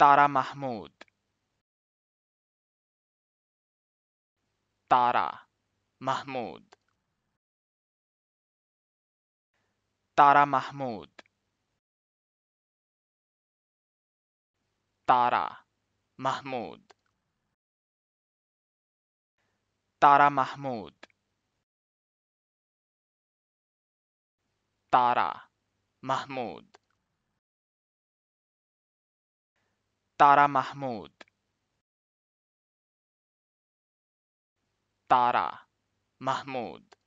Tara Mahmood Tara Mahmood Tara Mahmood Tara Mahmood Tara Mahmood Tara Mahmood تارا محمود تارا محمود